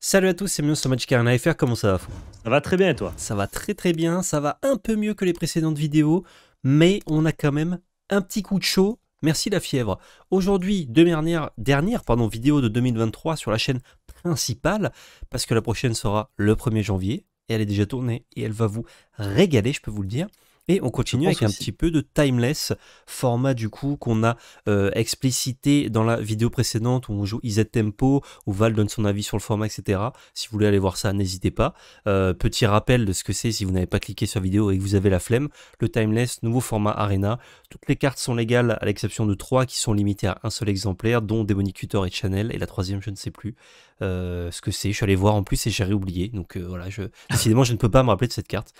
Salut à tous, c'est Mion sur Magic Arena FR, comment ça va Ça va très bien et toi Ça va très très bien, ça va un peu mieux que les précédentes vidéos, mais on a quand même un petit coup de chaud, merci la fièvre. Aujourd'hui, dernière, dernière vidéo de 2023 sur la chaîne principale, parce que la prochaine sera le 1er janvier, et elle est déjà tournée, et elle va vous régaler, je peux vous le dire. Et on continue avec un petit peu de timeless, format du coup qu'on a euh, explicité dans la vidéo précédente où on joue IZ Tempo, où Val donne son avis sur le format, etc. Si vous voulez aller voir ça, n'hésitez pas. Euh, petit rappel de ce que c'est si vous n'avez pas cliqué sur la vidéo et que vous avez la flemme. Le timeless, nouveau format Arena. Toutes les cartes sont légales à l'exception de trois qui sont limitées à un seul exemplaire, dont Démonicutor et Channel, et la troisième je ne sais plus. Euh, ce que c'est. Je suis allé voir en plus et j'ai oublié. Donc euh, voilà, je, décidément, je ne peux pas me rappeler de cette carte.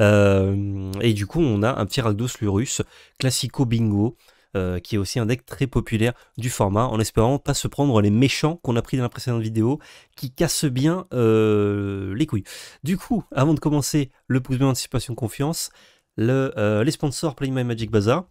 Euh, et du coup, on a un petit Ragdos Lurus, Classico Bingo. qui est aussi un deck très populaire du format, en espérant pas se prendre les méchants qu'on a pris dans la précédente vidéo, qui cassent bien les couilles. Du coup, avant de commencer le pouce bleu anticipation confiance, les sponsors Play My Magic Bazaar,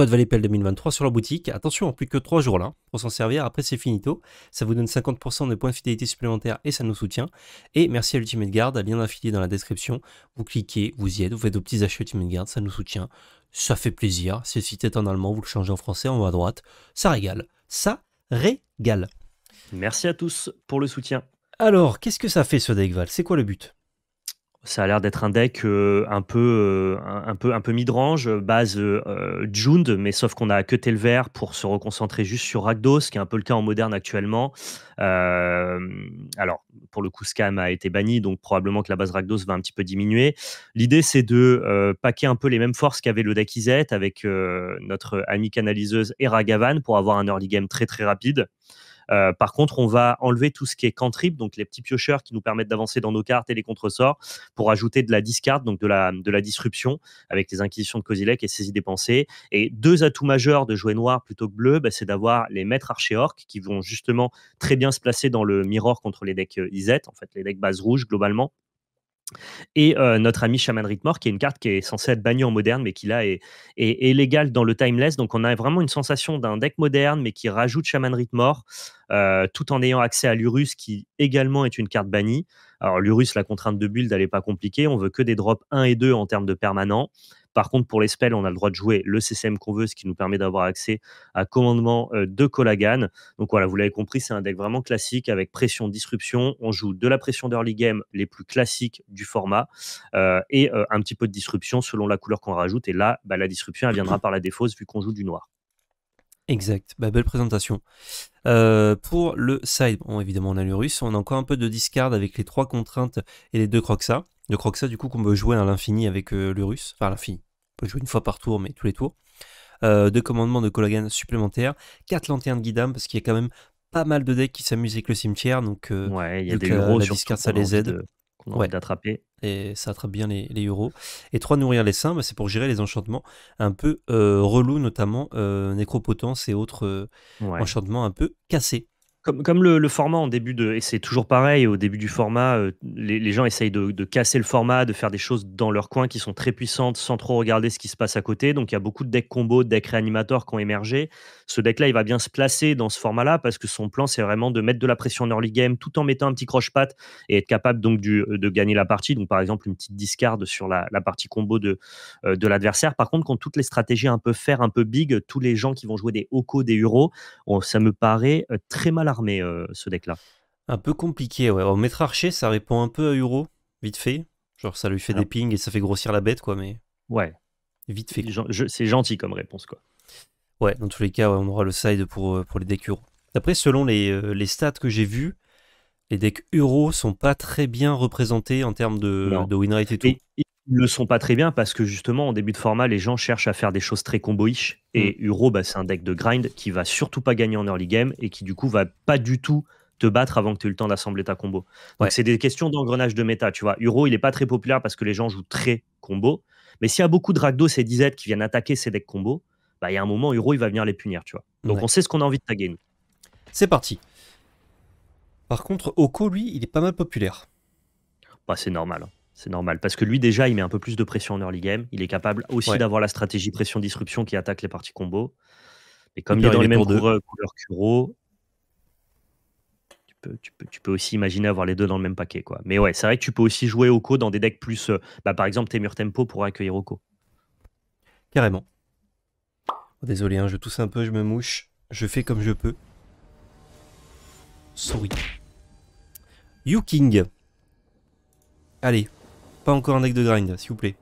Code Valépelle 2023 sur la boutique. Attention, en plus que 3 jours là hein, pour s'en servir. Après, c'est finito. Ça vous donne 50% de points de fidélité supplémentaires et ça nous soutient. Et merci à Ultimate Guard, lien d'affilié dans la description. Vous cliquez, vous y êtes, vous faites vos petits achats Ultimate Guard, ça nous soutient. Ça fait plaisir. Si le site est en allemand, vous le changez en français en haut à droite. Ça régale. Ça régale. Merci à tous pour le soutien. Alors, qu'est-ce que ça fait ce Deckval C'est quoi le but ça a l'air d'être un deck euh, un peu, euh, un peu, un peu midrange, base euh, Jund, mais sauf qu'on a cuté le vert pour se reconcentrer juste sur Rakdos, qui est un peu le cas en moderne actuellement. alors, pour le coup, Scam a été banni, donc probablement que la base Ragdos va un petit peu diminuer. L'idée, c'est de paquer un peu les mêmes forces qu'avait le deck Izet avec notre amie canaliseuse Eragavan pour avoir un early game très très rapide. Euh, par contre, on va enlever tout ce qui est cantrip, donc les petits piocheurs qui nous permettent d'avancer dans nos cartes et les contresorts, pour ajouter de la discard, donc de la, disruption, avec les inquisitions de Kozilek et saisie pensées. Et deux atouts majeurs de jouer noir plutôt que bleu, bah, c'est d'avoir les maîtres archéorques qui vont justement très bien se placer dans le mirror contre les decks euh, Iz, en fait, les decks base rouge globalement. Et euh, notre ami Shaman Ritmort qui est une carte qui est censée être bannie en moderne, mais qui là est, légale dans le timeless. Donc on a vraiment une sensation d'un deck moderne, mais qui rajoute Shaman Ritmort euh, tout en ayant accès à l'Urus, qui également est une carte bannie. Alors l'Urus, la contrainte de build, elle n'est pas compliquée. On veut que des drops 1 et 2 en termes de permanent. Par contre, pour les spells, on a le droit de jouer le CCM qu'on veut, ce qui nous permet d'avoir accès à commandement euh, de Kolagan. Donc voilà, vous l'avez compris, c'est un deck vraiment classique avec pression, disruption. On joue de la pression d'early game, les plus classiques du format, euh, et euh, un petit peu de disruption selon la couleur qu'on rajoute. Et là, bah, la disruption, elle viendra par la défausse vu qu'on joue du noir. Exact, bah, belle présentation. pour le side, bon, évidemment, on a russe. on a encore un peu de discard avec les trois contraintes et les deux ça que ça, du coup, qu'on peut jouer à l'infini avec euh, le Enfin, l'infini. On peut jouer une fois par tour, mais tous les tours. Euh, deux commandements de collagen supplémentaires. Quatre lanternes Guidam, parce qu'il y a quand même pas mal de decks qui s'amusent avec le cimetière. Donc, euh, ouais, il y a des euros. La discard, ça les aide. ouais. d'attraper. Et ça attrape bien les, les euros. Et trois nourrir les saints, bah, c'est pour gérer les enchantements un peu relous, notamment nécropotence et autres enchantements un peu cassés. Comme, le, format en début de, et c'est toujours pareil, au début du format, euh, les, gens essayent de, casser le format, de faire des choses dans leur coin qui sont très puissantes sans trop regarder ce qui se passe à côté. Donc il y a beaucoup de decks combo, de decks réanimateurs qui ont émergé. Ce deck-là, il va bien se placer dans ce format-là parce que son plan, c'est vraiment de mettre de la pression en early game tout en mettant un petit croche-patte et être capable donc euh, de gagner la partie. Donc par exemple, une petite discarde sur la, partie combo de, euh, de l'adversaire. Par contre, quand toutes les stratégies un peu faire, un peu big, tous les gens qui vont jouer des Oko, des Uro, ça me paraît très mal mais euh, ce deck-là. Un peu compliqué, ouais. Alors, oh, maître archer, ça répond un peu à euro vite fait. Genre, ça lui fait des ah. pings et ça fait grossir la bête, quoi, mais. Ouais. Vite fait. C'est gentil comme réponse, quoi. Ouais, dans tous les cas, on aura le side pour, euh, pour les decks Euro. Après, selon les, euh, les stats que j'ai vu les decks Euro sont pas très bien représentés en termes de, de win rate et tout le sont pas très bien parce que justement en début de format les gens cherchent à faire des choses très combo-ish. et mm. Uro bah, c'est un deck de grind qui va surtout pas gagner en early game et qui du coup va pas du tout te battre avant que tu aies eu le temps d'assembler ta combo. Donc c'est des questions d'engrenage de méta, tu vois. Uro, il est pas très populaire parce que les gens jouent très combo, mais s'il y a beaucoup de ragdos et 10Z qui viennent attaquer ces decks combo, bah il y a un moment Uro, il va venir les punir, tu vois. Donc on sait ce qu'on a envie de taguer nous. C'est parti. Par contre, Oko lui, il est pas mal populaire. Bah c'est normal. Hein. C'est normal. Parce que lui, déjà, il met un peu plus de pression en early game. Il est capable aussi d'avoir la stratégie pression-disruption qui attaque les parties combo. Mais comme il, est dans les mêmes couleurs Kuro, tu peux, tu, peux, aussi imaginer avoir les deux dans le même paquet. Quoi. Mais ouais, c'est vrai que tu peux aussi jouer Oko dans des decks plus. Euh, bah, par exemple, Temur Tempo pour accueillir Oko. Carrément. Oh, désolé, hein, je tousse un peu, je me mouche. Je fais comme je peux. Sorry. You King. Allez, pas encore un deck de grind, s'il vous plaît.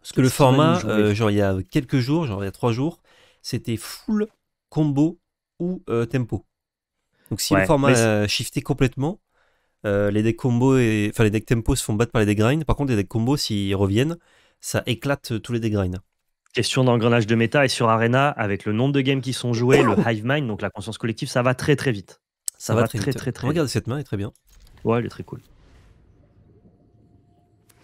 Parce que le format, euh, genre il y a quelques jours, genre il y a trois jours, c'était full combo ou euh, tempo. Donc si le format a shifté complètement, euh, les decks combo et enfin les decks tempo se font battre par les decks grind. Par contre, les decks combo s'ils reviennent, ça éclate tous les decks grind. Question d'engrenage de méta et sur Arena, avec le nombre de games qui sont joués, le hive mind, donc la conscience collective, ça va très très vite. Ça, va, très, très, très, Regarde, cette main est très bien. Ouais, elle est très cool.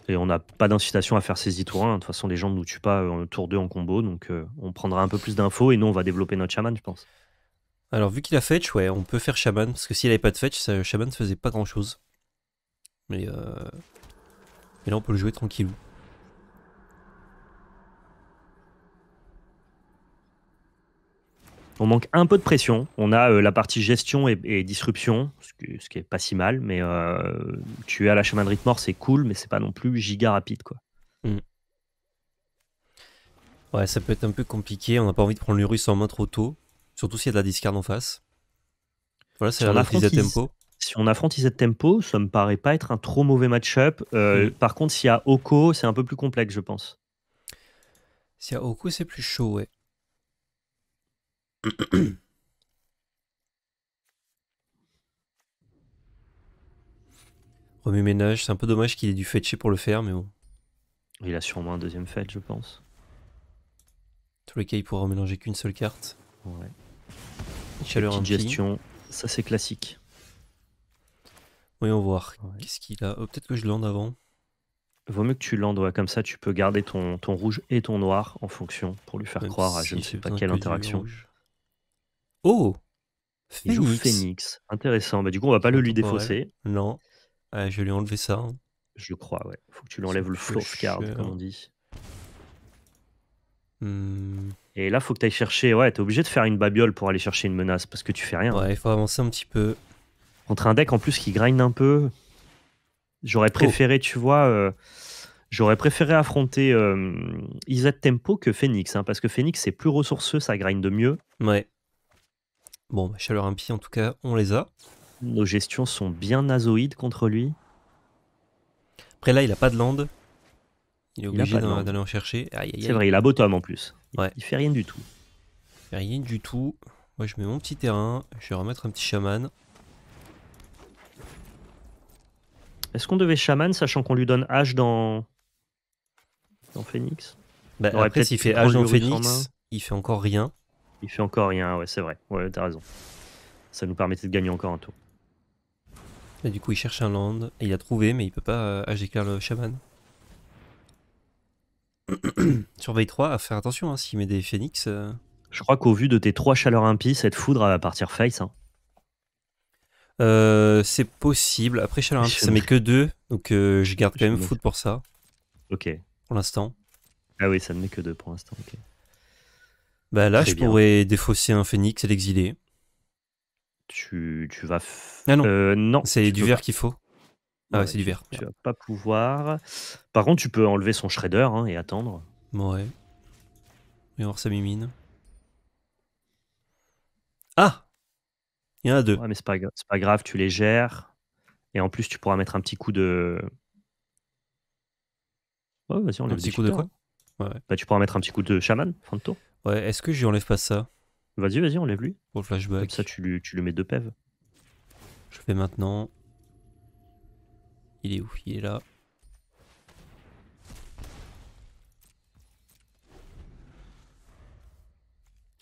Et on n'a pas d'incitation à faire ces tour 1. De toute façon, les gens ne nous tuent pas en euh, tour 2 en combo, donc euh, on prendra un peu plus d'infos et nous, on va développer notre chaman, je pense. Alors, vu qu'il a fetch, ouais, on peut faire shaman, parce que s'il n'avait pas de fetch, ça, shaman ne faisait pas grand chose. Mais, euh, Mais là, on peut le jouer tranquille. On manque un peu de pression. On a euh, la partie gestion et, disruption, ce, qui est pas si mal, mais euh, tu es à la chemin de rythme mort, c'est cool, mais c'est pas non plus giga rapide. quoi. Mm. Ouais, ça peut être un peu compliqué. On n'a pas envie de prendre le en main trop tôt, surtout s'il y a de la discarde en face. Voilà, c'est si la de tempo. Si on affronte Iset Tempo, ça me paraît pas être un trop mauvais match-up. Euh, mm. Par contre, s'il y a Oko, c'est un peu plus complexe, je pense. S'il y a Oko, c'est plus chaud, ouais. Remue ménage, c'est un peu dommage qu'il ait dû fetcher pour le faire, mais bon. Il a sûrement un deuxième fetch, je pense. tous les cas, il pourra mélanger qu'une seule carte. Ouais. Chaleur ingestion, ça c'est classique. Voyons voir. Qu'est-ce qu'il a oh, Peut-être que je lande avant. Vaut mieux que tu landes, ouais. comme ça tu peux garder ton, ton rouge et ton noir en fonction pour lui faire croire à je ne sais pas quelle interaction. Oh Phoenix. Intéressant. Mais bah, du coup, on va pas le lui défausser. Non. Je je lui enlever ça. Hein. Je crois, ouais. Faut que tu lui enlèves le floor card, comme on dit. Hmm. Et là, faut que tu ailles chercher. Ouais, t'es obligé de faire une babiole pour aller chercher une menace parce que tu fais rien. Ouais, il faut avancer un petit peu. Entre un deck en plus qui grind un peu, j'aurais oh. préféré, tu vois, euh, j'aurais préféré affronter euh, Tempo que Phoenix. Hein, parce que Phoenix, c'est plus ressourceux, ça grind de mieux. Ouais. Bon, bah, chaleur impie, en tout cas, on les a. Nos gestions sont bien nasoïdes contre lui. Après, là, il a pas de land. Il est obligé d'aller en chercher. C'est vrai, il a bottom en plus. Ouais. Il fait rien du tout. fait rien du tout. Moi, je mets mon petit terrain. Je vais remettre un petit chaman. Est-ce qu'on devait chaman, sachant qu'on lui donne H dans. dans Phoenix bah, Après, s'il fait H dans Phoenix, il fait encore rien. Il fait encore rien, ouais, c'est vrai. Ouais, t'as raison. Ça nous permettait de gagner encore un tour. Et du coup, il cherche un land. Et il a trouvé, mais il peut pas euh, agéclair le chaman. Surveille 3, à faire attention, hein, s'il met des phoenix. Euh. Je crois qu'au vu de tes 3 chaleurs impies, cette foudre va partir face. Hein. Euh, c'est possible. Après, chaleur impie, ça met que 2. Donc, je garde quand même foudre pour ça. Ok. Pour l'instant. Ah oui, ça ne met que deux pour l'instant. Ok. Bah là, je pourrais défausser un phénix et l'exiler. Tu, vas. Ah, non, euh, non c'est du verre qu'il faut. Ah ouais, c'est du verre. Tu vas pas pouvoir. Par contre, tu peux enlever son shredder hein, et attendre. Ouais. Et voir sa mimine. Ah Il y en a deux. Ouais, mais c'est pas, grave, tu les gères. Et en plus, tu pourras mettre un petit coup de. Ouais, vas-y, on Un petit coup de hein. quoi ouais. Bah, tu pourras mettre un petit coup de chaman, fin Ouais, est-ce que je lui enlève pas ça Vas-y, vas-y, enlève-lui. Pour le flashback. Comme ça, tu lui, tu mets deux pèves. Je fais maintenant. Il est où Il est là.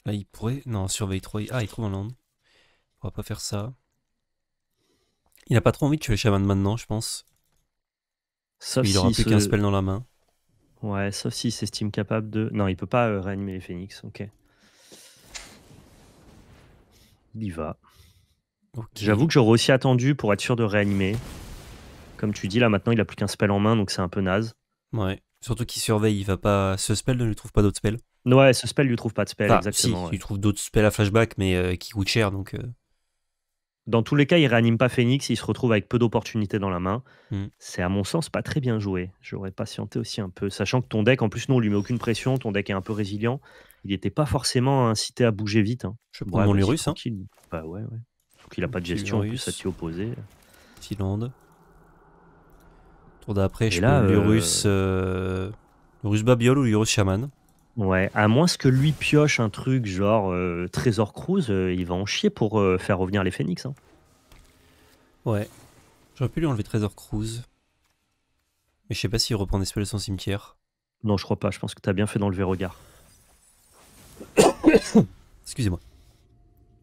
Là, ah, il pourrait. Non, surveille 3. Ah, il trouve un land. On va pas faire ça. Il n'a pas trop envie de tuer le chaman maintenant, je pense. il aura plus qu'un spell dans la main. Ouais, sauf s'il si s'estime capable de. Non, il peut pas euh, réanimer les phénix, ok. Il y va. J'avoue que j'aurais aussi attendu pour être sûr de réanimer. Comme tu dis, là maintenant il a plus qu'un spell en main, donc c'est un peu naze. Ouais. Surtout qu'il surveille, il va pas. Ce spell ne lui trouve pas d'autres spells. Ouais, ce spell lui trouve pas de spell, exactement. Il trouve d'autres spells à flashback, mais euh, qui coûtent cher, donc. Euh, dans tous les cas, il réanime pas Phoenix, il se retrouve avec peu d'opportunités dans la main. Mm. C'est à mon sens pas très bien joué. J'aurais patienté aussi un peu, sachant que ton deck, en plus, non, on lui met aucune pression, ton deck est un peu résilient. Il n'était pas forcément incité à bouger vite. Hein. Je prends mon Lurus. Hein. Bah ouais, a pas de gestion, en plus à t'y opposer. Tour d'après, je là, peux Lurus, euh, Lurus Babiol ou Lurus Shaman Ouais, à moins que lui pioche un truc genre euh, Trésor Cruise, euh, il va en chier pour euh, faire revenir les phénix hein. Ouais. J'aurais pu lui enlever Trésor Cruise. Mais je sais pas s'il reprend des spells de son cimetière. Non, je crois pas. Je pense que t'as bien fait d'enlever Regard. Excusez-moi.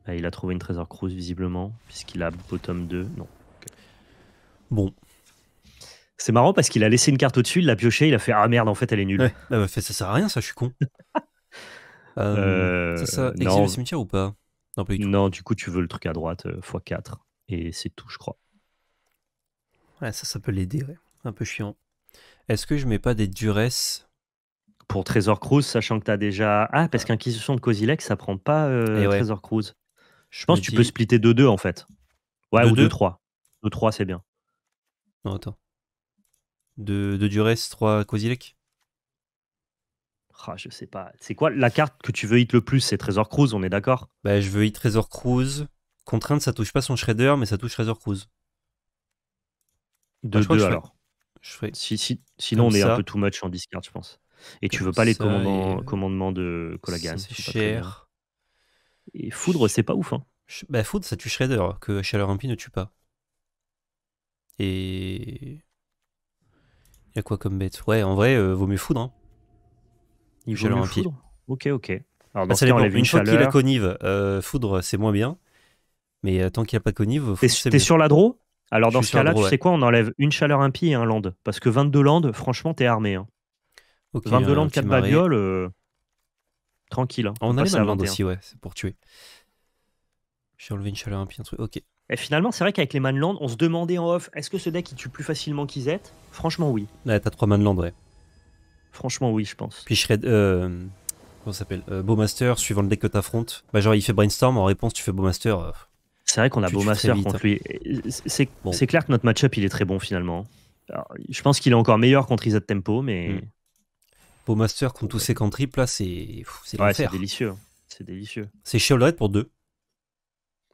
Ah, il a trouvé une Trésor Cruise visiblement, puisqu'il a bottom 2. Non. Bon, c'est marrant parce qu'il a laissé une carte au-dessus, il l'a pioché, il a fait Ah merde, en fait, elle est nulle. Bah, bah, ça sert à rien, ça, je suis con. Euh, euh, ça, ça cimetière ou pas non, du coup, tu veux le truc à droite, x4. Euh, et c'est tout, je crois. Ouais, ça, ça peut l'aider, Un peu chiant. Est-ce que je mets pas des duresses pour Trésor Cruise, sachant que t'as déjà. Ah, parce euh. qu'Inquisition de Kozilek, ça prend pas euh, eh Trésor Cruise. Je pense que tu peux splitter 2-2 en fait. Ouais, ou 2-3. 2-3, c'est bien. Non, attends de, de Duress 3 Kozilek ah, je sais pas. C'est quoi la carte que tu veux hit le plus C'est Trésor Cruise, on est d'accord bah, Je veux hit Trésor Cruise. Contrainte, ça touche pas son Shredder, mais ça touche Trésor Cruise. Bah, de deux, alors. si, sinon, on est un peu too much en discard, je pense. Et tu veux pas les commandements, de Kolagan. C'est cher. Et Foudre, c'est pas ouf. Hein. Bah, foudre, ça tue Shredder, que Chaleur Impie ne tue pas. Et il y a quoi comme bête Ouais, en vrai, euh, vaut mieux foudre. Hein. Il vaut mieux foudre Ok, ok. Alors, ah, ça une, fois qu'il a connive, euh, foudre, c'est moins bien. Mais euh, tant qu'il n'y a pas connive. conive. T'es sur la draw Alors, dans ce cas-là, tu sais quoi On enlève une chaleur impie et un land. Parce que 22 landes, franchement, t'es armé. 22 landes, 4 babioles. Tranquille. Hein. On, on a les land aussi, ouais. C'est pour tuer. J'ai enlevé une chaleur impie, un truc. Ok. Et finalement, c'est vrai qu'avec les manlands, on se demandait en off, est-ce que ce deck il tue plus facilement qu'Izet Franchement, oui. Ouais, t'as trois manlands, ouais. Franchement, oui, je pense. Puis Shred. Euh, comment s'appelle Beau Bowmaster, suivant le deck que t'affrontes. Bah, genre, il fait Brainstorm, en réponse, tu fais Beau Master. Euh, c'est vrai qu'on a Master contre lui. C'est clair que notre match-up, il est très bon finalement. je pense qu'il est encore meilleur contre Izet Tempo, mais. Hmm. Beau Master contre tous ces cantrips, là, c'est. C'est délicieux. C'est délicieux. C'est Shield pour deux.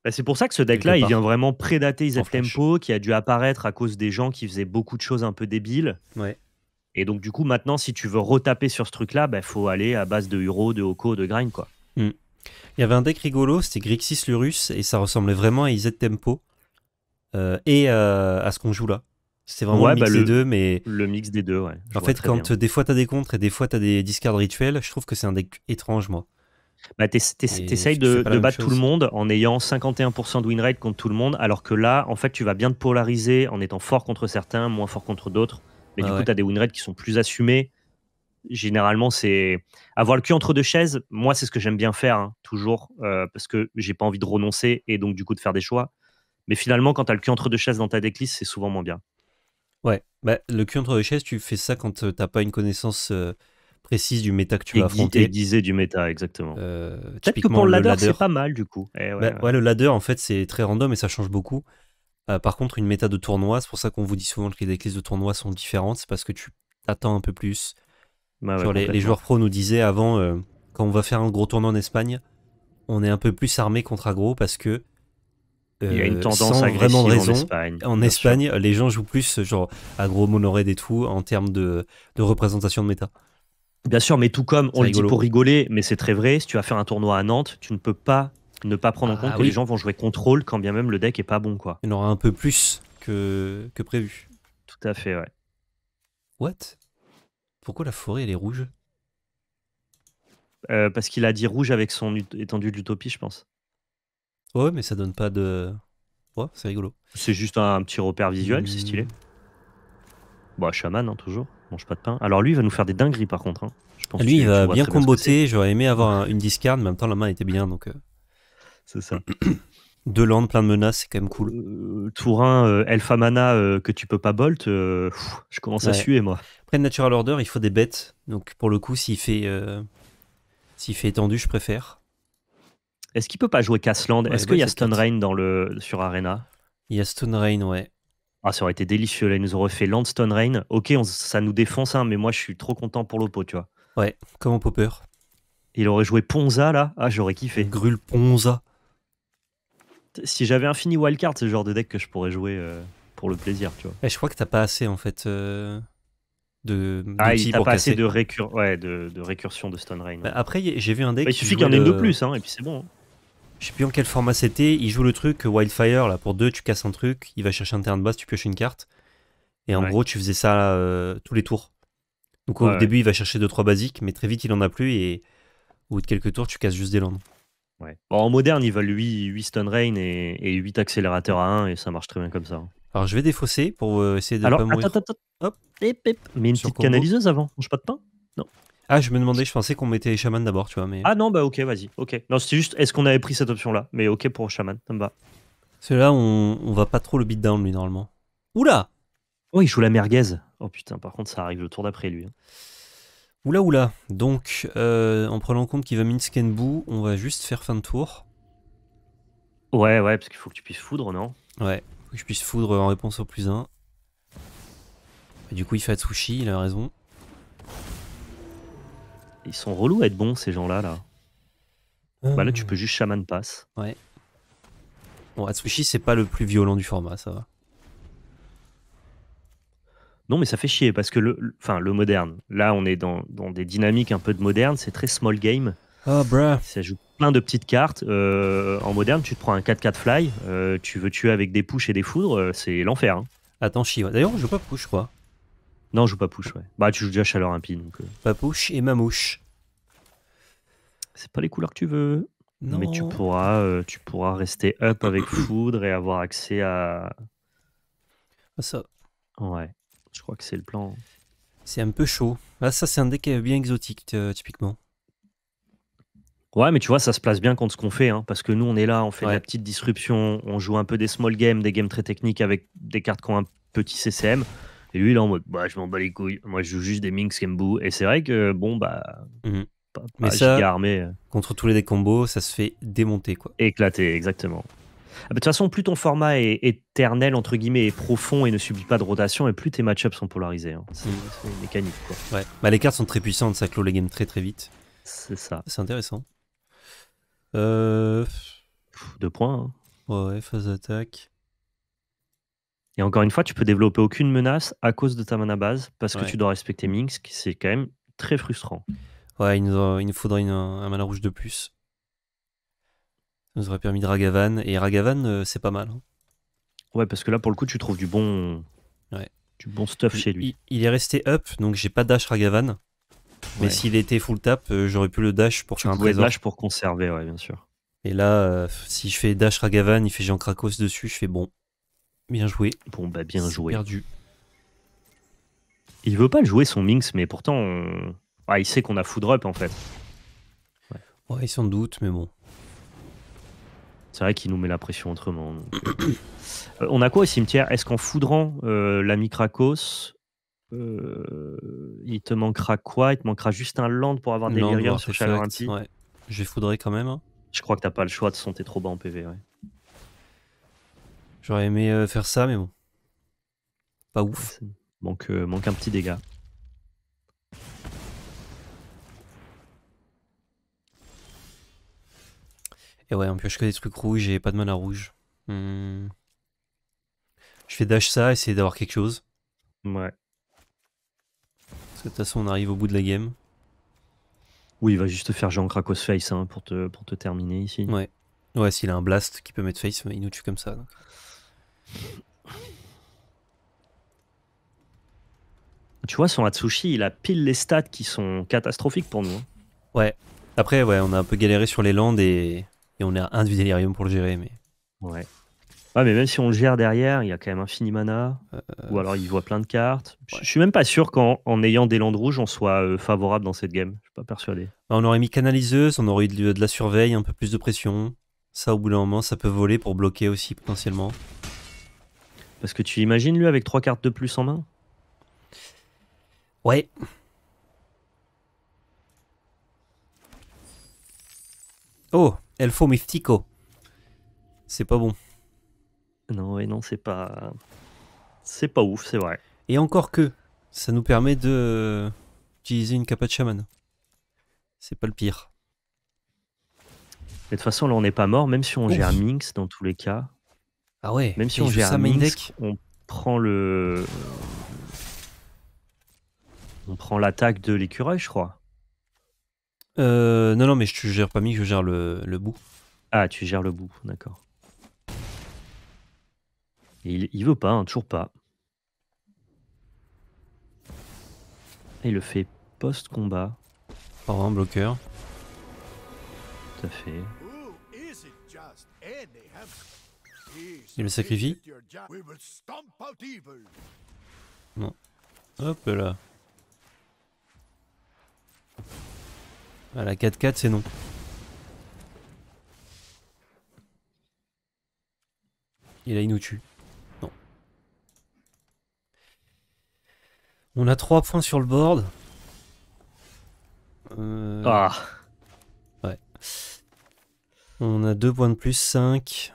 Bah, c'est pour ça que ce deck-là, il vient vraiment prédater Iset Tempo, qui a dû apparaître à cause des gens qui faisaient beaucoup de choses un peu débiles. Et donc, du coup, maintenant, si tu veux retaper sur ce truc-là, il bah, faut aller à base de Huro, de Oko, de Grind, quoi. Hmm. Il y avait un deck rigolo, c'était Grixis Lurus, et ça ressemblait vraiment à Iset Tempo euh, et euh, à ce qu'on joue là. C'est vraiment le mix bah, des deux, mais. Le mix des deux, en fait, quand des fois t'as des contres et des fois t'as des discards rituels, je trouve que c'est un deck étrange, moi. Bah, T'essayes de, battre tout le monde en ayant 51% de win rate contre tout le monde, alors que là, en fait, tu vas bien te polariser en étant fort contre certains, moins fort contre d'autres. Mais du coup, tu as des win rates qui sont plus assumés. Généralement, c'est avoir le cul entre deux chaises. Moi, c'est ce que j'aime bien faire, hein, toujours, euh, parce que j'ai pas envie de renoncer et donc, du coup, de faire des choix. Mais finalement, quand tu as le cul entre deux chaises dans ta decklist, c'est souvent moins bien. Ouais, bah, le cul entre deux chaises, tu fais ça quand euh, tu n'as pas une connaissance. Euh, précise du méta que tu as vas affronter. du méta, exactement. Euh, Peut-être que pour le ladder, c'est pas mal du coup. Eh bah, ouais, le ladder, en fait, c'est très random et ça change beaucoup. Euh, par contre, une méta de tournoi, c'est pour ça qu'on vous dit souvent que les clés de tournoi sont différentes, c'est parce que tu t'attends un peu plus. Genre, bah les, joueurs pro nous disaient avant, euh, quand on va faire un gros tournoi en Espagne, on est un peu plus armé contre aggro parce que il y a une tendance sans vraiment raison. En Espagne, en Espagne les gens jouent plus genre aggro, monoré et tout en termes de, de représentation de méta. Bien sûr, mais tout comme on le dit pour rigoler, mais c'est très vrai, si tu vas faire un tournoi à Nantes, tu ne peux pas ne pas prendre en ah compte que les gens vont jouer contrôle quand bien même le deck est pas bon. quoi. Il y en aura un peu plus que, que prévu. Tout à fait, ouais. What Pourquoi la forêt, elle est rouge euh, Parce qu'il a dit rouge avec son étendue de l'utopie, je pense. Ouais, mais ça donne pas de. Ouais, c'est rigolo. C'est juste un, petit repère visuel, c'est stylé. Hmm. Bon, bah, chaman, hein, toujours. Mange pas de pain. Alors lui, il va nous faire des dingueries par contre. Hein. lui, il va bien comboter. J'aurais aimé avoir une discard, mais en même temps, la main était bien. donc. Euh. C'est ça. Deux landes, plein de menaces, c'est quand même cool. Tour euh, Tourin, euh, mana euh, que tu peux pas bolt, je commence à suer moi. Après Natural Order, il faut des bêtes. Donc pour le coup, s'il fait, s'il fait étendu, je préfère. Est-ce qu'il peut pas jouer Casland Est-ce bah, qu'il y a Stone Rain dans le, sur Arena Il y a Stone Rain, ouais. Ah, ça aurait été délicieux. Là, ils nous auraient fait Landstone Rain. Ok, ça nous défonce, hein, mais moi, je suis trop content pour l'Oppo, tu vois. Ouais, comme au Popper. Il aurait joué Ponza, là. Ah, j'aurais kiffé. Grul Ponza. Si j'avais un Fini wildcard, c'est le genre de deck que je pourrais jouer euh, pour le plaisir, tu vois. Et eh, je crois que t'as pas assez, en fait. Euh, de, ah, il pas assez de, récur de, récursion de Stone Rain. Bah, après, j'ai vu un deck. Bah, il suffit qu'il y en ait de plus, hein, et puis c'est bon. Hein. Je sais plus en quel format c'était. Il joue le truc euh, Wildfire, là, pour deux, tu casses un truc, il va chercher un terrain de base, tu pioches une carte. Et en gros, tu faisais ça euh, tous les tours. Donc au début, il va chercher 2-3 basiques, mais très vite, il en a plus. Et au bout de quelques tours, tu casses juste des landes. Ouais. Bon, en moderne, il va lui 8 stun rain et, 8 accélérateurs à 1, et ça marche très bien comme ça. Hein. Alors je vais défausser pour euh, essayer de Alors, pas mourir. Attends, attends, Hop. Hip, Mais une petite canaliseuse avant, mange pas de pain Non. Ah, je me demandais, je pensais qu'on mettait les chamans d'abord, tu vois. Mais... Ah non, bah ok, vas-y. Ok. Non, c'était juste, est-ce qu'on avait pris cette option-là Mais ok pour chaman, ça me va. Celui-là, on, va pas trop le beat down, lui, normalement. Oula Oh, il joue la merguez. Oh putain, par contre, ça arrive le tour d'après, lui. Hein. Oula, oula. Donc, euh, en prenant compte qu'il va Minsk on va juste faire fin de tour. Ouais, ouais, parce qu'il faut que tu puisses foudre, non Ouais, faut que je puisse foudre en réponse au plus 1. du coup, il fait Atsushi, il a raison. Ils sont relous à être bons, ces gens-là, là. Bah, tu euh. peux juste Shaman Pass. Ouais. Bon, Atsushi, c'est pas le plus violent du format, ça va. Non, mais ça fait chier parce que le, le, moderne, là, on est dans, des dynamiques un peu de moderne, c'est très small game. Oh, bruh. Ça joue plein de petites cartes. Euh, en moderne, tu te prends un 4-4 fly, euh, tu veux tuer avec des push et des foudres, c'est l'enfer. Hein. Attends, chier D'ailleurs, je joue pas push, je crois. Non, je joue pas push, ouais. Bah, tu joues déjà chaleur impie, donc. Euh. Papouche et mamouche. C'est pas les couleurs que tu veux. Mais tu pourras, euh, tu pourras rester up avec foudre et avoir accès à. À ça. Ouais, je crois que c'est le plan. C'est un peu chaud. Là ah, ça, c'est un deck euh, bien exotique, typiquement. Ouais, mais tu vois, ça se place bien contre ce qu'on fait, hein, parce que nous, on est là, on fait la petite disruption, on joue un peu des small games, des games très techniques avec des cartes qui ont un petit CCM. Et lui, là, en mode, bah, je m'en bats les couilles. Moi, je joue juste des Minx Kembu. Et c'est vrai que, bon, bah. Mhm. Mais ça, euh. contre tous les des combos, ça se fait démonter, quoi. Éclater, exactement. Ah, bah, de toute façon, plus ton format est éternel, entre guillemets, est profond et ne subit pas de rotation, et plus tes match-ups sont polarisés. Hein. C'est mécanique, quoi. Ouais. Bah, les cartes sont très puissantes, ça clôt les games très, très vite. C'est ça. C'est intéressant. Euh, deux points. Hein. Ouais, phase d'attaque. Et encore une fois, tu peux développer aucune menace à cause de ta mana base parce que tu dois respecter qui C'est quand même très frustrant. Ouais, il nous, faudrait un mana rouge de plus. Ça nous aurait permis de Ragavan. Et Ragavan, euh, c'est pas mal. Hein. Ouais, parce que là, pour le coup, tu trouves du bon, du bon stuff chez lui. Il, est resté up, donc j'ai pas dash Ragavan. Mais s'il était full tap, euh, j'aurais pu le dash pour faire un trésor. dash pour conserver, ouais, bien sûr. Et là, euh, si je fais dash Ragavan, il fait Jean Krakos dessus, je fais bon, Bien joué. Bon, bah bien joué. Perdu. Il veut pas le jouer son Minx, mais pourtant, ah, il sait qu'on a foudre en fait. Ouais, ouais sans doute, mais bon. C'est vrai qu'il nous met la pression autrement. Euh. Euh, on a quoi au cimetière Est-ce qu'en foudrant la euh, l'ami il te manquera quoi Il te manquera juste un land pour avoir des guerriers sur Chaleur Ouais. Je vais foudrer quand même. Hein. Je crois que t'as pas le choix, de son t'es trop bas en PV. Ouais. J'aurais aimé euh, faire ça, mais bon. Pas ouf. Euh, manque, un petit dégât. Et ouais, on pioche que des trucs rouges et pas de mana rouge. Hmm. Je fais dash ça, essayer d'avoir quelque chose. Ouais. Parce que de toute façon, on arrive au bout de la game. Oui, il va juste faire Jean Krakos face hein, pour, te, terminer ici. Ouais. Ouais, s'il a un blast qui peut mettre face, il nous tue comme ça. Tu vois, son Atsushi, il a pile les stats qui sont catastrophiques pour nous. Hein. Ouais. Après, ouais, on a un peu galéré sur les landes et, et on à 1 du délirium pour le gérer. Mais Ouais. Ouais, ah, mais même si on le gère derrière, il y a quand même infini mana. Euh, Ou alors il voit plein de cartes. Je- suis même pas sûr qu'en ayant des landes rouges, on soit euh, favorable dans cette game. Je suis pas persuadé. Bah, on aurait mis canaliseuse, on aurait eu de la surveille, un peu plus de pression. Ça, au bout d'un moment, ça peut voler pour bloquer aussi potentiellement. Parce que tu imagines lui avec trois cartes de plus en main Ouais. Oh, Elfo Mystico. C'est pas bon. Non, et non, c'est pas. C'est pas ouf, c'est vrai. Et encore que, ça nous permet de. utiliser une capa de chaman. C'est pas le pire. de toute façon, là, on n'est pas mort, même si on gère Minx dans tous les cas. Ah ouais. Même si on gère un on prend le. On prend l'attaque de l'écureuil, je crois. Euh, non, non, mais je gère pas que je gère le, le, bout. Ah, tu gères le bout, d'accord. Il, il veut pas, hein, toujours pas. Il le fait post-combat. Par un bloqueur. Tout à fait. Il le me sacrifie. Non. Hop là. À la 4-4, c'est non. Et là, il nous tue. Non. On a 3 points sur le board. Euh, ah. Ouais. On a 2 points de plus, 5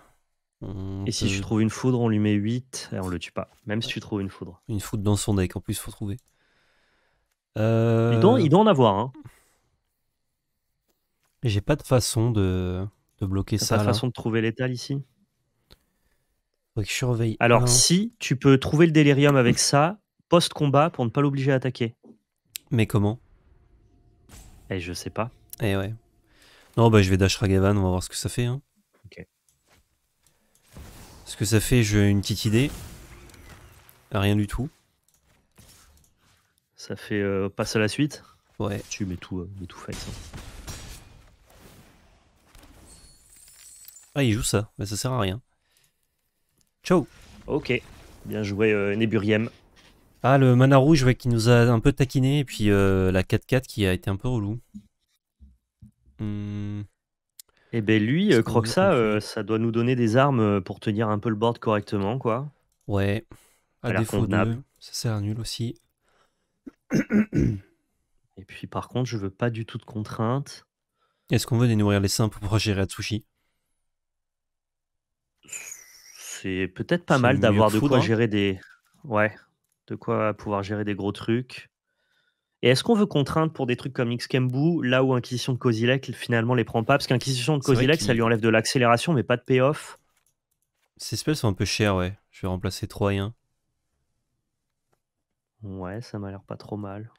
et si tu trouves une foudre, on lui met 8 et on le tue pas. Même si tu trouves une foudre. Une foudre dans son deck, en plus, faut trouver. Euh, il, doit, en avoir. Hein. J'ai pas de façon de, de bloquer ça. Pas de façon de trouver l'étal ici Faudrait que je surveille. Alors, si tu peux trouver le délirium avec ça, post-combat, pour ne pas l'obliger à attaquer. Mais comment Eh, je sais pas. Eh ouais. Non, bah, je vais dash Ragavan, on va voir ce que ça fait. Hein. Ce que ça fait, j'ai une petite idée. Rien du tout. Ça fait pas euh, passe à la suite Ouais. Tu mets tout, euh, tout fait Ah, il joue ça. mais bah, ça sert à rien. Ciao Ok. Bien joué, euh, Neburiem. Ah, le mana rouge ouais, qui nous a un peu taquiné, et puis euh, la 4-4 qui a été un peu relou. Hmm. Et eh bien lui, euh, croque ça, euh, ça doit nous donner des armes euh, pour tenir un peu le board correctement, quoi. Ouais. À, des défaut Ça sert à nul aussi. Et puis par contre, je veux pas du tout de contraintes. Est-ce qu'on veut dénourrir les seins pour pouvoir gérer Atsushi C'est peut-être pas mal d'avoir de quoi hein. gérer des... Ouais, de quoi pouvoir gérer des gros trucs. Et est-ce qu'on veut contraindre pour des trucs comme Kembu, là où Inquisition de Kozilek finalement les prend pas Parce qu'Inquisition de Kozilek, ça lui enlève de l'accélération, mais pas de payoff. Ces spells sont un peu chers, ouais. Je vais remplacer 3 et 1. Ouais, ça m'a l'air pas trop mal.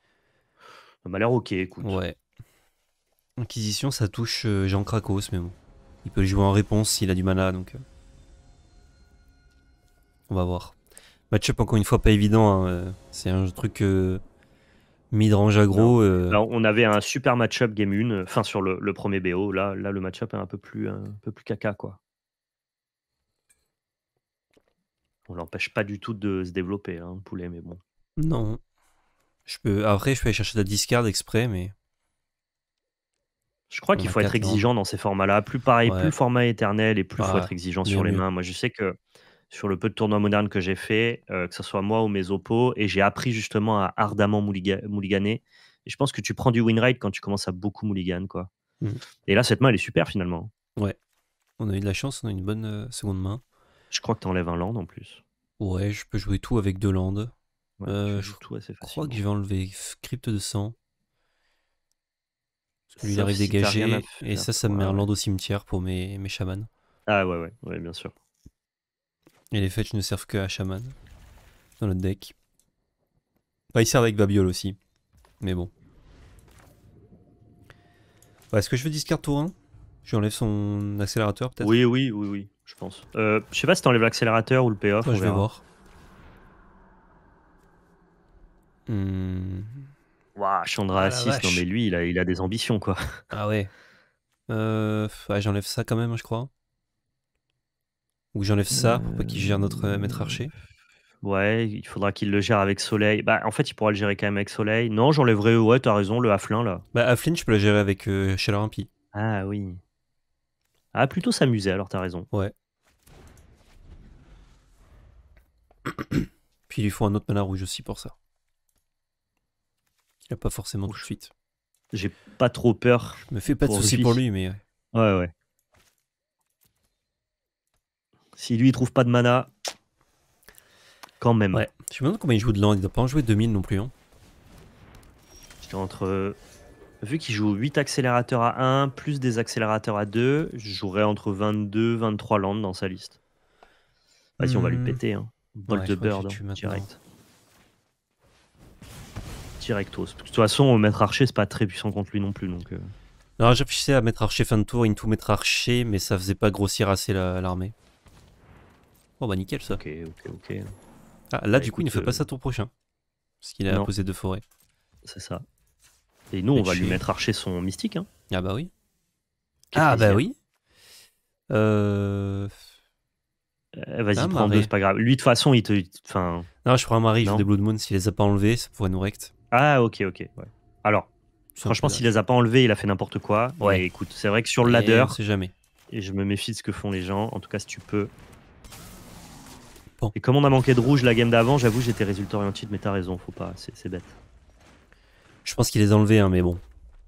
Ça m'a l'air ok, écoute. Ouais. Inquisition, ça touche euh, Jean Krakos, mais bon. Il peut jouer en réponse s'il a du mana, donc. Euh, on va voir. Matchup, encore une fois, pas évident. Hein, euh, c'est un truc. Midrange agro. Euh. on avait un super match-up game 1, enfin euh, sur le, premier BO. Là, là le match-up est un peu plus, euh, un peu plus caca. Quoi. On l'empêche pas du tout de se développer, hein, poulet, mais bon. Non. Je peux... Après, je peux aller chercher la discard exprès, mais. Je crois qu'il faut être hein. exigeant dans ces formats-là. Plus pareil, plus format éternel et plus il faut bah, être exigeant sur les mains. Moi, je sais que sur le peu de tournois modernes que j'ai fait, euh, que ce soit moi ou mes oppos, et j'ai appris justement à ardemment mouliganer. Et je pense que tu prends du win quand tu commences à beaucoup mouliganer. quoi. Mmh. Et là, cette main, elle est super finalement. Ouais. On a eu de la chance, on a une bonne euh, seconde main. Je crois que tu enlèves un land en plus. Ouais, je peux jouer tout avec deux landes. Euh, je crois que je vais enlever crypte de sang. Celui-là arrive dégagé. et ça, ça me met un land au cimetière pour mes, mes chamans. Ah ouais, ouais, ouais, bien sûr. Et les fetch ne servent que à Shaman dans notre deck. Bah, ils servent avec Babiol aussi. Mais bon. Est-ce que je veux discard tour 1 Je enlève son accélérateur peut-être Oui, oui, oui, oui, je pense. Euh, je sais pas si t'enlèves l'accélérateur ou le payoff. je vais voir. Waouh, hmm. Chandra 6, ah non mais lui, il a, des ambitions quoi. Ah ouais. Euh, ouais J'enlève ça quand même, hein, je crois. Ou j'enlève ça pour pas qu'il gère notre euh, maître euh, archer Ouais, il faudra qu'il le gère avec Soleil. Bah, en fait, il pourra le gérer quand même avec Soleil. Non, j'enlèverai, ouais, t'as raison, le Afflin, là. Bah, Afflin, je peux le gérer avec euh, Ah oui. Ah, plutôt s'amuser, alors t'as raison. Ouais. Puis il lui faut un autre mana rouge aussi pour ça. Il a pas forcément tout de J'ai pas trop peur. Je me fais pas de soucis pour lui, mais. Ouais, ouais. Si lui, il trouve pas de mana, quand même. Ouais. Je me demande combien il joue de land. Il doit pas en jouer 2000 non plus. Hein. entre. Euh, vu qu'il joue 8 accélérateurs à 1 plus des accélérateurs à 2, je jouerais entre 22 23 landes dans sa liste. Vas-y, on va lui hmm. péter. Hein. Bolt de bird, hein, direct. Directos. De toute façon, mettre archer, c'est pas très puissant contre lui non plus. Donc, euh. Non, à mettre archer fin de tour, into mettre archer, mais ça faisait pas grossir assez l'armée. Bon oh, bah nickel ça. Ok, ok, ok. Ah, là, du coup, il ne fait pas euh, ça ton prochain. Parce qu'il a posé deux forêts. C'est ça. Et nous, on va lui mettre archer son mystique. Hein. Ah bah oui. Ah bah oui. Euh... euh vas-y, ah, prends deux, c'est pas grave. Lui, de toute façon, il te. Enfin... Non, je prends un mari, des Blood Moon. S'il les a pas enlevés, ça pourrait nous rect. Ah, ok, ok. Alors, franchement, s'il les a pas enlevés, il a fait n'importe quoi. Ouais, écoute, c'est vrai que sur le ladder. C'est jamais. Et je me méfie de ce que font les gens. En tout cas, si tu peux, et comme on a manqué de rouge la game d'avant, j'avoue, j'étais résultat orienté, mais t'as raison, faut pas, c'est bête. Je pense qu'il les a enlevés, hein, mais bon.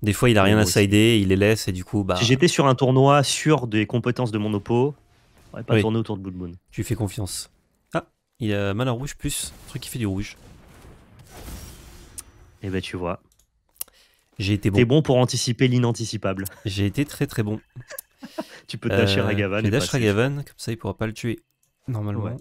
Des fois, il a rien à sider, il les laisse et du coup, bah. Si j'étais sur un tournoi sur des compétences de mon oppo, aurait pas tourné autour de Blood Moon. Tu fais confiance. Ah, il a mal à rouge plus, un truc qui fait du rouge. Et bah ben tu vois. J'ai été bon. T'es bon pour anticiper l'inanticipable. J'ai été très très bon. tu peux dasher euh, Ragavan. Je comme ça il pourra pas le tuer. Normalement. Ouais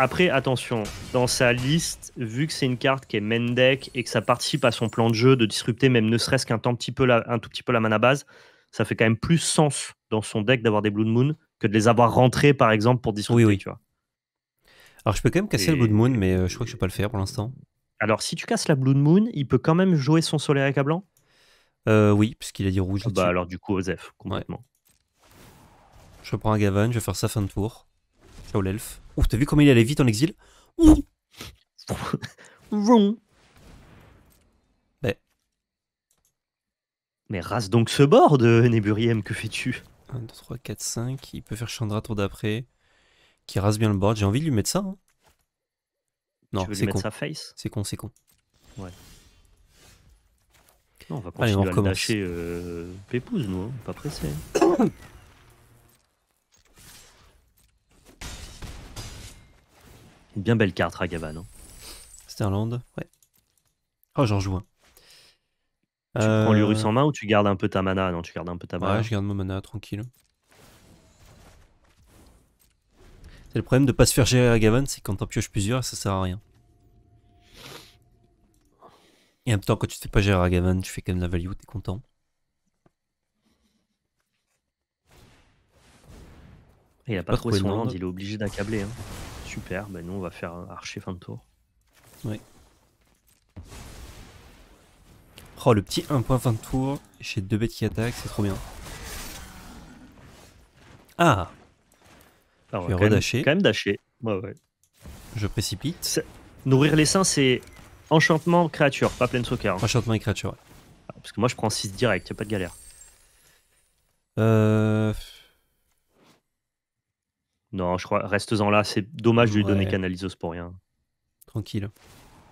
après, attention, dans sa liste, vu que c'est une carte qui est main deck et que ça participe à son plan de jeu de disrupter même ne serait-ce qu'un tout petit peu la mana base, ça fait quand même plus sens dans son deck d'avoir des Blood Moon que de les avoir rentrés par exemple pour disrupter, oui, oui. tu vois. Alors je peux quand même casser le Blood Moon, mais euh, je crois que je ne vais pas le faire pour l'instant. Alors si tu casses la Blood Moon, il peut quand même jouer son solaire à blanc euh, Oui, puisqu'il a dit rouge. Ah bah alors du coup, Osef, complètement. Je prends un Gavin, je vais faire ça fin de tour. Ciao l'elf. Ouh, t'as vu comment il allait vite en exil Ouh Mais... Mais rase donc ce bord, Neburiem, que fais-tu 1, 2, 3, 4, 5, il peut faire Chandra tour d'après, qui rase bien le board, j'ai envie de lui mettre ça. Hein. Non, c'est con. C'est con, c'est con. Ouais. Non, on va continuer Allez, on à le lâcher euh, Pépouze, on hein. pas pressé. bien belle carte, Ragavan. Gavan. Hein. Sterland, ouais. Oh, j'en joue un. Tu prends euh, l'Urus en main ou tu gardes un peu ta mana Non, tu gardes un peu ta mana. Ouais, je garde mon mana, tranquille. C'est le problème de pas se faire gérer Ragavan, c'est quand t'en pioches plusieurs, ça sert à rien. Et en même temps, quand tu te fais pas gérer Ragavan, tu fais quand même la value, t'es content. il a pas, trop trouvé son land, il est obligé d'accabler. Hein. Super, ben nous on va faire un archer fin de tour. Oui. Oh le petit 1 point fin de tour chez deux bêtes qui attaquent, c'est trop bien. Ah, ah Je vais quand Même, Ouais, Je précipite. Nourrir les seins, c'est enchantement créature, pas plein de soccer. Enchantement et créature, ah, Parce que moi je prends 6 direct, y pas de galère. Euh. Non, je crois, Reste en là. C'est dommage de lui donner Canalisos pour rien. Tranquille.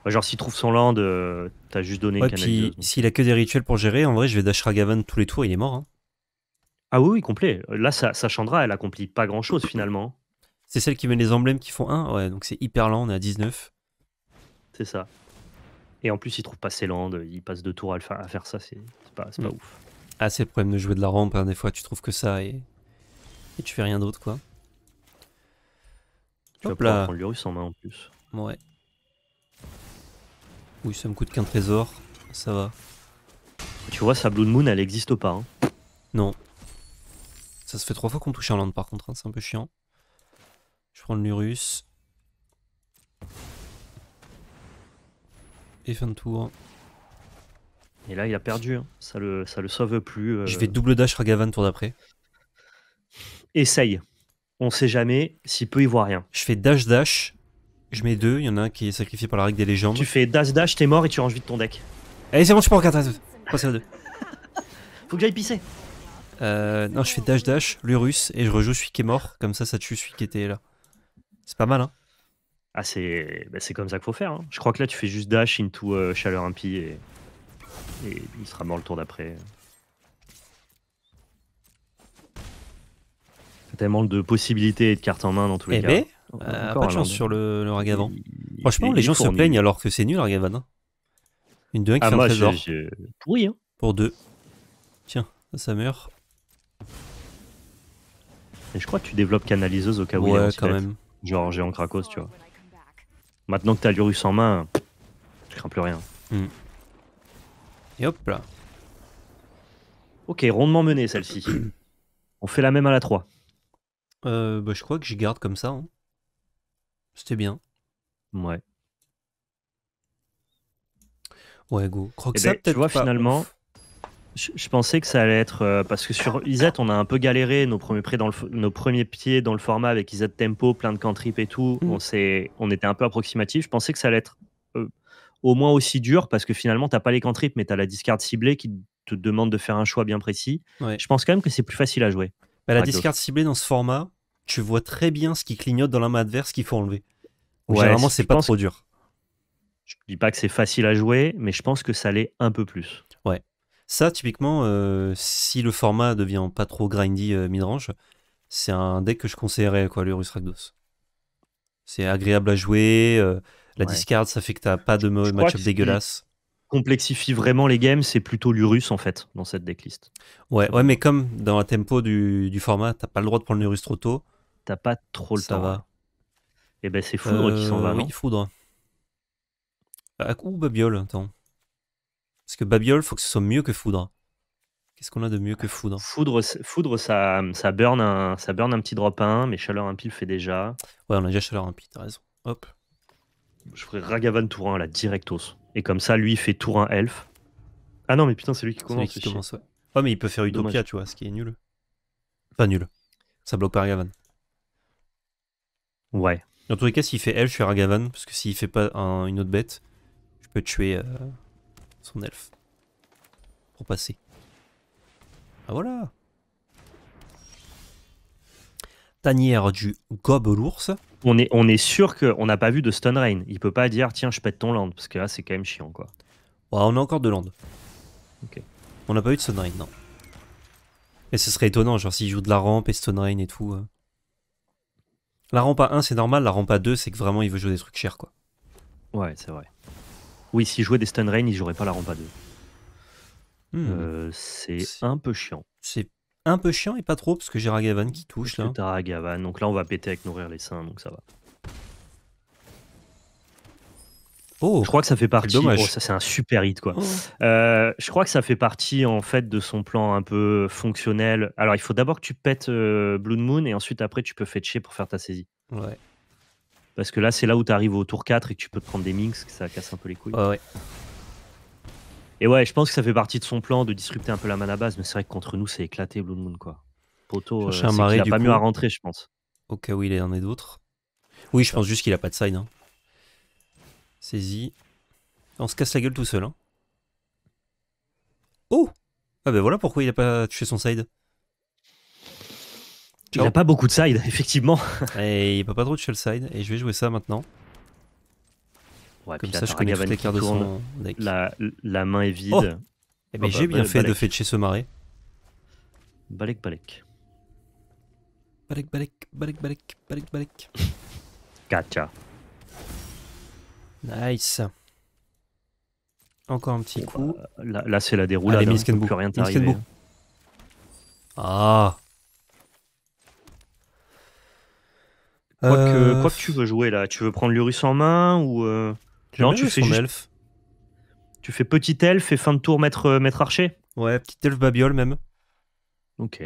genre, s'il trouve son land, euh, t'as juste donné ouais, s'il a que des rituels pour gérer, en vrai, je vais d'Ashragavan tous les tours, il est mort. Hein. Ah oui, oui, complet. Là, ça, ça Chandra, elle accomplit pas grand-chose finalement. C'est celle qui met les emblèmes qui font 1 Ouais, donc c'est hyper lent, on est à 19. C'est ça. Et en plus, il trouve pas ses landes, il passe deux tours à, faire, à faire ça, c'est pas, mm. ouf. Ah, c'est le problème de jouer de la rampe, hein, des fois tu trouves que ça et tu fais rien d'autre, quoi. Tu vas prendre le en main en plus. Ouais. Oui, ça me coûte qu'un trésor. Ça va. Tu vois, sa Blood Moon, elle existe pas. Hein. Non. Ça se fait trois fois qu'on touche un land par contre, hein. c'est un peu chiant. Je prends le Lurus. Et fin de tour. Et là, il a perdu. Hein. Ça, le, ça le sauve plus. Euh. Je vais double dash Ragavan tour d'après. Essaye on sait jamais, s'il peut, y voir rien. Je fais dash dash, je mets deux, il y en a un qui est sacrifié par la règle des légendes. Tu fais dash dash, t'es mort et tu ranges vite ton deck. Allez, c'est bon, tu prends 4 Faut que j'aille pisser. Euh, non, je fais dash dash, l'Urus, et je rejoue celui qui est mort, comme ça, ça tue celui qui était là. C'est pas mal, hein Ah, c'est bah, comme ça qu'il faut faire. Hein. Je crois que là, tu fais juste dash into euh, chaleur impie et... et il sera mort le tour d'après. tellement de possibilités et de cartes en main dans tous les eh cas. Ben, euh, pas de chance sur le, Ragavan. Franchement, les gens se plaignent alors que c'est nul, Ragavan. Hein. Une 2 1 qui ah, fait un hein. Pour deux. Tiens, ça meurt. Et je crois que tu développes canaliseuse au cas où. Ouais, quand même. Genre géant Krakos, tu vois. Maintenant que t'as l'Urus en main, je crains plus rien. Hmm. Et hop là. Ok, rondement mené celle-ci. On fait la même à la 3. Euh, bah, je crois que j'y garde comme ça. Hein. C'était bien. Ouais. Ouais, go. Croque eh ça, ben, tu vois, finalement, je, pensais que ça allait être. Euh, parce que sur Izet, on a un peu galéré nos premiers, prêts dans le, nos premiers pieds dans le format avec Izet Tempo, plein de cantrips et tout. Mm. On, on était un peu approximatif. Je pensais que ça allait être euh, au moins aussi dur parce que finalement, t'as pas les cantrips, mais t'as la discard ciblée qui te demande de faire un choix bien précis. Je pense quand même que c'est plus facile à jouer. Bah, la discard ciblée dans ce format, tu vois très bien ce qui clignote dans la main adverse qu'il faut enlever. ouais, généralement, c'est pas trop dur. Je dis pas que c'est facile à jouer, mais je pense que ça l'est un peu plus. Ouais. Ça, typiquement, euh, si le format devient pas trop grindy mid euh, midrange, c'est un deck que je conseillerais, quoi, le Urus C'est agréable à jouer. Euh, la discard, ça fait que t'as pas de match-up dégueulasse. Complexifie vraiment les games, c'est plutôt l'Urus en fait dans cette decklist. Ouais, ouais, mais comme dans la tempo du, du format, t'as pas le droit de prendre l'Urus trop tôt, T'as pas trop le temps. Ça va. Et hein. eh ben c'est Foudre qui s'en va. Euh, oui, Foudre. Euh, ou Babiole, attends. Parce que Babiole, faut que ce soit mieux que Foudre. Qu'est-ce qu'on a de mieux que ah, Foudre Foudre, ça, ça, burn un, ça un petit drop 1, mais Chaleur Impie le fait déjà. Ouais, on a déjà Chaleur Impie, t'as raison. Hop. Je ferai Ragavan tour 1 là, directos. Et comme ça, lui, il fait tour 1 elf. Ah non, mais putain, c'est lui qui commence. Lui commence ouais. mais il peut faire Utopia, tu vois, ce qui est nul. Pas nul. Ça bloque pas Ragavan. Ouais. Dans tous les cas, s'il fait Elf, je suis Ragavan, parce que s'il fait pas une autre bête, je peux tuer euh, son Elf. Pour passer. Ah voilà Tanière du gobelours. On est, on est sûr qu'on n'a pas vu de Stone Rain. Il peut pas dire tiens, je pète ton land, parce que là, c'est quand même chiant quoi. Ouais, on a encore de land. Ok. On n'a pas eu de Stone Rain, non. Mais ce serait étonnant, genre s'il joue de la rampe et Stone Rain et tout. Hein. La rampa 1, c'est normal. La rampa 2, c'est que vraiment, il veut jouer des trucs chers, quoi. Ouais, c'est vrai. Oui, s'il jouait des Stun Rain, il jouerait pas la rampa 2. Hmm. Euh, c'est un peu chiant. C'est un peu chiant et pas trop, parce que j'ai Ragavan qui touche, là. T'as Ragavan, donc là, on va péter avec Nourrir les seins, donc ça va. Oh. je crois que ça fait partie. Oh, ça c'est un super hit quoi. Oh. Euh, je crois que ça fait partie en fait de son plan un peu fonctionnel. Alors il faut d'abord que tu pètes euh, Blue Moon et ensuite après tu peux fetcher pour faire ta saisie. Ouais. Parce que là c'est là où tu arrives au tour 4 et que tu peux te prendre des minx, que ça casse un peu les couilles. Et ouais, je pense que ça fait partie de son plan de disrupter un peu la mana base, mais c'est vrai que contre nous c'est éclaté Blue Moon quoi. Poto, euh, il a pas mieux à rentrer je pense. Au cas où il en est d'autres. Oui, je pense juste qu'il a pas de side. Hein. Saisi. On se casse la gueule tout seul. Hein. Oh Ah ben voilà pourquoi il a pas touché son side. Il a oh. pas beaucoup de side, effectivement. Et il peut pas trop toucher le side. Et je vais jouer ça maintenant. Ouais, Comme ça, je connais toutes les cartes de son deck. La, la, main est vide. mais oh eh ben, oh, j'ai bah, bien fait de fetcher ce marais. Balek, balek. Balek, balek, balek, balek, balek, balek. Nice. Encore un petit coup. Bah, là, c'est la déroulade. Allez, hein, plus rien Ah. Quoi, que, tu veux jouer là, tu veux prendre l'Urus en main ou euh, non tu fais juste... Tu fais petit Elf et fin de tour Maître euh, mettre archer. Ouais, petit Elf, babiole même. Ok.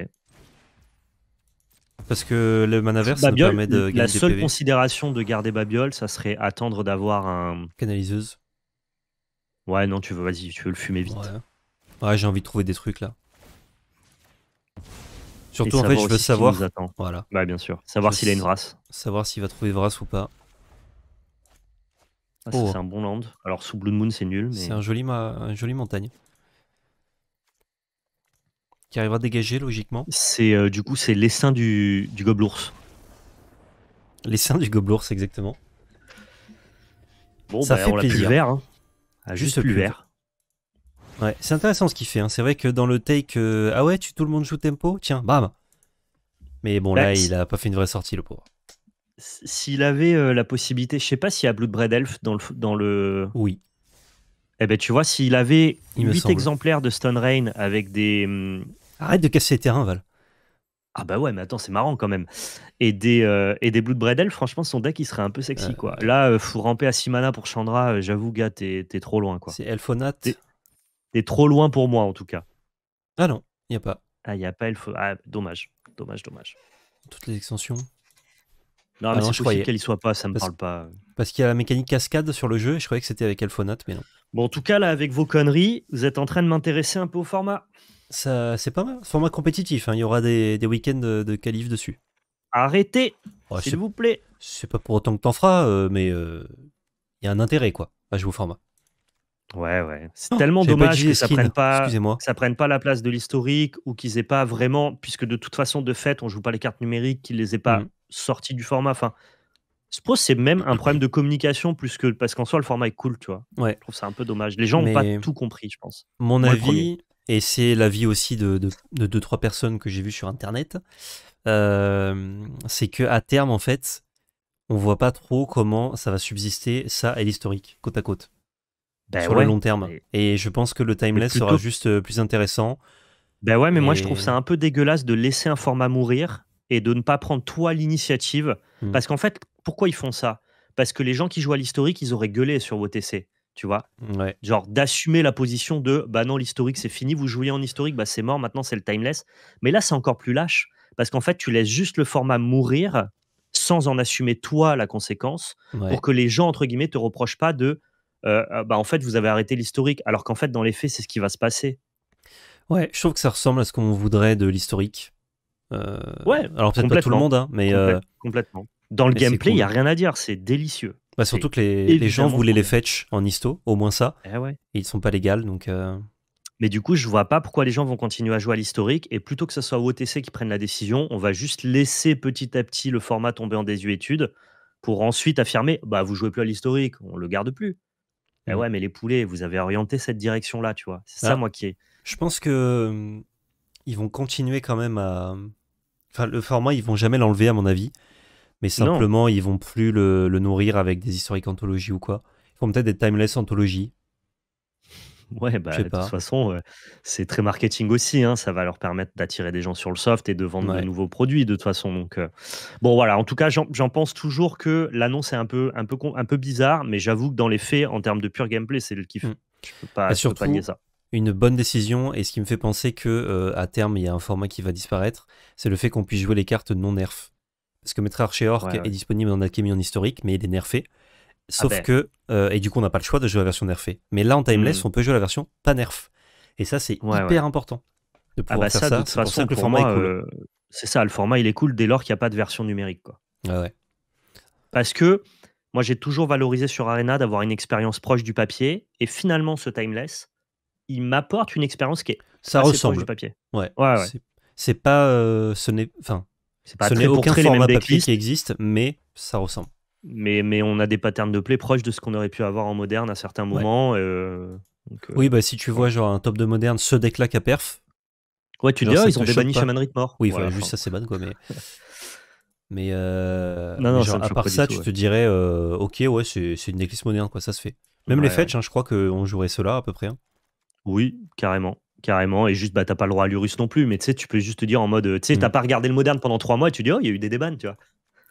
Parce que le manaverse ça permet de gagner La seule considération de garder babiole, ça serait attendre d'avoir un. Canaliseuse. Ouais, non, tu veux, vas-y, tu veux le fumer vite. Ouais, j'ai envie de trouver des trucs là. Surtout, en fait, je veux savoir. Voilà. Bah, bien sûr. Savoir s'il a une race. Savoir s'il va trouver Vras ou pas. Ah, oh. C'est un bon land. Alors, sous Blue Moon, c'est nul. Mais... C'est un joli, un joli montagne qui arrivera à dégager logiquement. C'est euh, du coup c'est l'essaim du, du gobelours. L'essaim du gobelours exactement. Bon, ça bah, fait on plaisir. Hein. Ah, plus vert, juste, plus vert. Ouais, c'est intéressant ce qu'il fait. Hein. C'est vrai que dans le take, euh, ah ouais, tu tout le monde joue tempo, tiens, bam. Mais bon, là, bah, il a pas fait une vraie sortie, le pauvre. S'il avait euh, la possibilité, je sais pas s'il y a Bloodbread Elf dans le, dans le. Oui. Eh ben, tu vois, s'il avait 8 exemplaires de Stone Rain avec des, hmm, Arrête de casser les terrains, Val. Ah bah ouais, mais attends, c'est marrant quand même. Et des, euh, et des Blood Bredel, franchement, son deck, il serait un peu sexy, euh, quoi. Là, euh, faut ramper à 6 mana pour Chandra, j'avoue, gars, t'es trop loin, quoi. C'est Elfonat. T'es trop loin pour moi, en tout cas. Ah non, il a pas. Ah, il a pas Elfo... Ah, dommage, dommage, dommage. Toutes les extensions Non, ah mais je croyais qu'elle y soit pas, ça me parle pas. Parce qu'il y a la mécanique cascade sur le jeu, et je croyais que c'était avec Elphonate, mais non. Bon, en tout cas, là, avec vos conneries, vous êtes en train de m'intéresser un peu au format c'est pas mal. Format compétitif, hein. il y aura des, week-ends de, de dessus. Arrêtez, s'il vous plaît. C'est pas pour autant que t'en feras, euh, mais euh, il y a un intérêt, quoi, à jouer au format. Ouais, ouais. C'est oh, tellement dommage que ça prenne, pas, ça prenne pas la place de l'historique ou qu'ils aient pas vraiment, puisque de toute façon, de fait, on joue pas les cartes numériques, qu'ils les aient pas mm. sorties du format. Enfin, je que c'est même un problème de communication plus que parce qu'en soi le format est cool, tu vois. Ouais. Je trouve ça un peu dommage. Les gens n'ont pas tout compris, je pense. Mon avis, et c'est l'avis aussi de, de, de, deux, trois personnes que j'ai vues sur Internet. Euh, c'est que à terme, en fait, on voit pas trop comment ça va subsister, ça et l'historique, côte à côte. Ben sur le long terme. Et je pense que le timeless sera juste euh, plus intéressant. Ben ouais, mais moi je trouve ça un peu dégueulasse de laisser un format mourir et de ne pas prendre toi l'initiative. Hmm. Parce qu'en fait, pourquoi ils font ça Parce que les gens qui jouent à l'historique, ils auraient gueulé sur TC tu vois Genre d'assumer la position de bah non, l'historique c'est fini, vous jouiez en historique, bah c'est mort, maintenant c'est le timeless. Mais là c'est encore plus lâche parce qu'en fait tu laisses juste le format mourir sans en assumer toi la conséquence pour que les gens entre guillemets te reprochent pas de euh, ah, bah en fait vous avez arrêté l'historique alors qu'en fait dans les faits c'est ce qui va se passer. Ouais, je trouve que ça ressemble à ce qu'on voudrait de l'historique. Euh, ouais, alors peut-être pas tout le monde, hein, mais euh, complètement. Dans le gameplay, il y a rien à dire, c'est délicieux. Bah, surtout que les, gens voulaient les fetch en histo, au moins ça. Eh ouais. Ils sont pas légaux, donc. Euh. Mais du coup, je vois pas pourquoi les gens vont continuer à jouer à l'historique. Et plutôt que ce soit OTC qui prenne la décision, on va juste laisser petit à petit le format tomber en désuétude pour ensuite affirmer bah vous jouez plus à l'historique, on le garde plus. Eh mm. ouais, mais les poulets, vous avez orienté cette direction-là, tu vois. C'est ça, bah, moi, qui est. Je pense que hum, ils vont continuer quand même à. Enfin, le format, ils vont jamais l'enlever, à mon avis mais simplement ils ils vont plus le, nourrir avec des historiques anthologies ou quoi. Ils font peut-être des timeless anthologies. Ouais, bah, de toute façon, euh, c'est très marketing aussi. Hein. ça va leur permettre d'attirer des gens sur le soft et de vendre de nouveaux produits, de toute façon. Donc, euh, bon, voilà. En tout cas, j'en pense toujours que l'annonce est un peu, un, peu, un peu bizarre, mais j'avoue que dans les faits, en termes de pur gameplay, c'est le kiff. Mm. peux pas, bah, pas nier ça une bonne décision et ce qui me fait penser que euh, à terme il y a un format qui va disparaître, c'est le fait qu'on puisse jouer les cartes non nerf. Parce que Maître Archer Orc est disponible en Alchemy en historique, mais il est nerfé. Ah Sauf ben. que, euh, et du coup, on n'a pas le choix de jouer la version nerfée. Mais là, en Timeless, hmm. on peut jouer la version pas nerf. Et ça, c'est hyper important de ah pouvoir ah bah faire ça. C'est pour ça que le format euh, c'est ça, le format, il est cool dès lors qu'il n'y a pas de version numérique. Quoi. ouais. Parce que moi, j'ai toujours valorisé sur Arena d'avoir une expérience proche du papier. Et finalement, ce Timeless, il m'apporte une expérience qui est ça ressemble. proche du papier. Ouais, ouais, ouais. C'est pas. Euh, ce n'est. Enfin, pas Ce n'est aucun format papier qui existe, mais ça ressemble. Mais, mais on a des patterns de play proches de ce qu'on aurait pu avoir en moderne à certains moments. Euh, euh. oui, bah si tu vois genre un top de moderne, ce deck-là perf. Ouais, tu dis, ils ont banni Shaman rit mort. Oui, juste ça c'est bad quoi, mais. Mais, euh, non, non, à part ça, tu te dirais, ok, ouais, c'est une déclisse moderne, quoi, ça se fait. Même les fetch, hein, je crois qu'on jouerait cela à peu près. Hein. Oui, carrément. Carrément, et juste, bah, t'as pas le droit à l'Urus non plus, mais tu sais, tu peux juste te dire en mode, euh, tu sais, t'as mm. pas regardé le moderne pendant trois mois et tu dis, oh, il y a eu des débans, tu vois.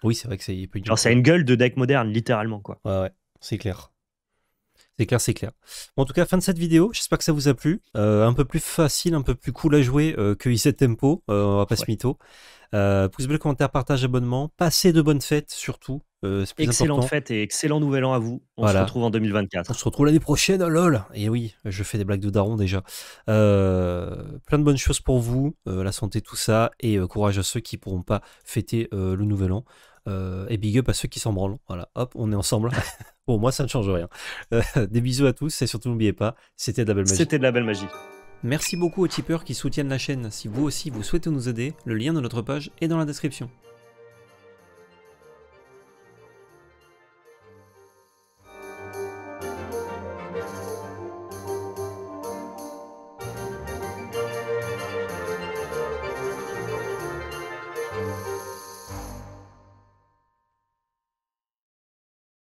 Oui, c'est vrai que c'est. Genre, ça a une gueule de deck moderne, littéralement, quoi. Ouais, ouais, c'est clair. C'est clair, c'est clair. en tout cas, fin de cette vidéo. J'espère que ça vous a plu. Euh, un peu plus facile, un peu plus cool à jouer euh, que i7 Tempo. on va pas se mytho. Euh, pouce bleu, commentaire, partage, abonnement. Passez de bonnes fêtes, surtout. Excellente fête et excellent nouvel an à vous. On se retrouve en 2024. On se retrouve l'année prochaine, oh lol. Et eh oui, je fais des blagues de daron déjà. plein de bonnes choses pour vous, la santé, tout ça. Et courage à ceux qui pourront pas fêter le nouvel an. Euh, et big up à ceux qui s'en branlent. Voilà, hop, on est ensemble. Pour moi, ça ne change rien. Euh, des bisous à tous et surtout n'oubliez pas, c'était de la belle magie. C'était de la belle magie. Merci beaucoup aux tipeurs qui soutiennent la chaîne. Si vous aussi vous souhaitez nous aider, le lien de notre page est dans la description.